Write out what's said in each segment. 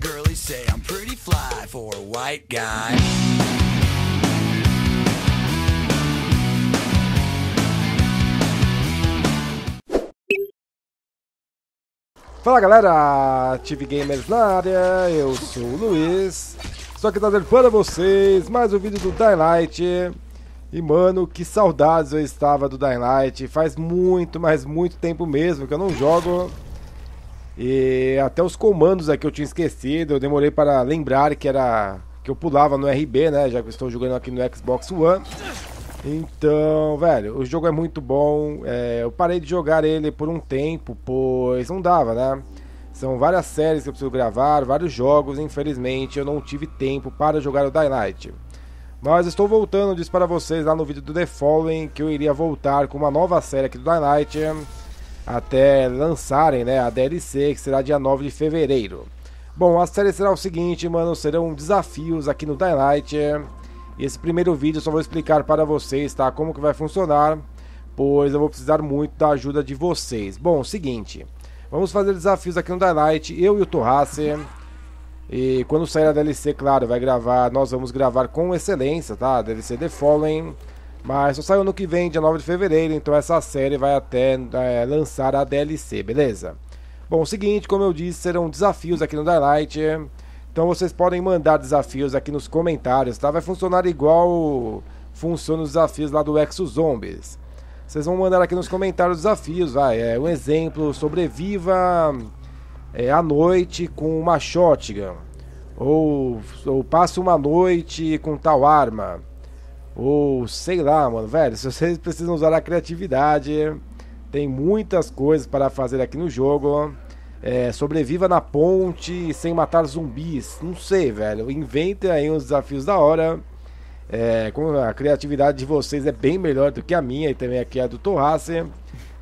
girlies say I'm pretty fly for a white guy. Fala galera, TV Gamers na área, eu sou o Luiz, estou aqui trazendo para vocês mais um vídeo do Dying Light. E mano, que saudades eu estava do Dying Light, faz muito, mas muito tempo mesmo que eu não jogo e até os comandos aqui eu tinha esquecido, eu demorei para lembrar que era que eu pulava no RB, né, já que eu estou jogando aqui no Xbox One. Então, velho, o jogo é muito bom. É, eu parei de jogar ele por um tempo, pois não dava, né? São várias séries que eu preciso gravar, vários jogos, infelizmente eu não tive tempo para jogar o Daylight. Mas estou voltando, disse para vocês lá no vídeo do The Following que eu iria voltar com uma nova série aqui do Daylight até lançarem né, a DLC, que será dia 9 de fevereiro. Bom, a série será o seguinte, mano, serão desafios aqui no Daylight. Esse primeiro vídeo eu só vou explicar para vocês, tá, como que vai funcionar, pois eu vou precisar muito da ajuda de vocês. Bom, seguinte, vamos fazer desafios aqui no Daylight, eu e o Torrace. E quando sair a DLC, claro, vai gravar, nós vamos gravar com excelência, tá, a DLC The Fallen mas só saiu no que vem, dia 9 de fevereiro, então essa série vai até é, lançar a DLC, beleza? Bom, o seguinte, como eu disse, serão desafios aqui no Daylight. Então vocês podem mandar desafios aqui nos comentários, tá? Vai funcionar igual funciona os desafios lá do Exo Zombies. Vocês vão mandar aqui nos comentários desafios, vai. É, um exemplo, sobreviva é, à noite com uma shotgun. Ou, ou passe uma noite com tal arma ou sei lá, mano, velho, se vocês precisam usar a criatividade, tem muitas coisas para fazer aqui no jogo. É, sobreviva na ponte sem matar zumbis. Não sei, velho. Inventem aí uns desafios da hora. É, a criatividade de vocês é bem melhor do que a minha e também aqui é a do Torrace.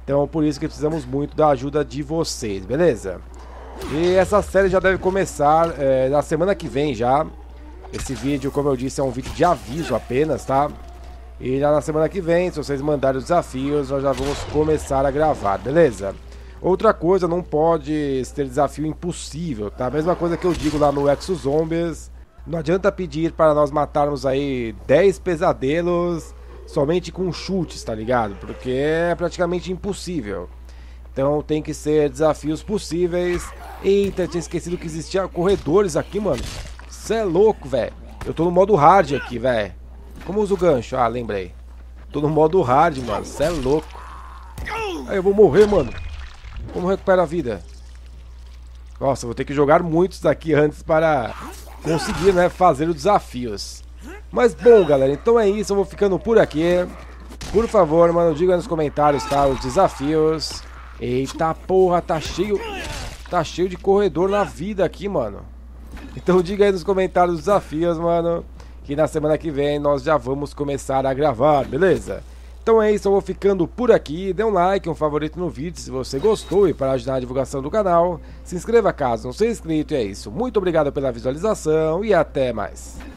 Então por isso que precisamos muito da ajuda de vocês, beleza? E essa série já deve começar é, na semana que vem já. Esse vídeo, como eu disse, é um vídeo de aviso apenas, tá? E já na semana que vem, se vocês mandarem os desafios, nós já vamos começar a gravar, beleza? Outra coisa, não pode ter desafio impossível, tá? mesma coisa que eu digo lá no Exo Zombies. Não adianta pedir para nós matarmos aí 10 pesadelos somente com chutes, tá ligado? Porque é praticamente impossível. Então tem que ser desafios possíveis. Eita, tinha esquecido que existia corredores aqui, mano. Você é louco, velho. Eu tô no modo hard aqui, velho. Como uso o gancho? Ah, lembrei. Tô no modo hard, mano. Você é louco. Aí eu vou morrer, mano. Como recupera a vida? Nossa, vou ter que jogar muitos daqui antes para conseguir, né, fazer os desafios. Mas bom, galera, então é isso. Eu vou ficando por aqui. Por favor, mano, diga nos comentários, tá? Os desafios. Eita porra, tá cheio. Tá cheio de corredor na vida aqui, mano. Então diga aí nos comentários os desafios, mano. Que na semana que vem nós já vamos começar a gravar, beleza? Então é isso, eu vou ficando por aqui. Dê um like, um favorito no vídeo se você gostou e para ajudar a divulgação do canal. Se inscreva caso não seja inscrito e é isso. Muito obrigado pela visualização e até mais.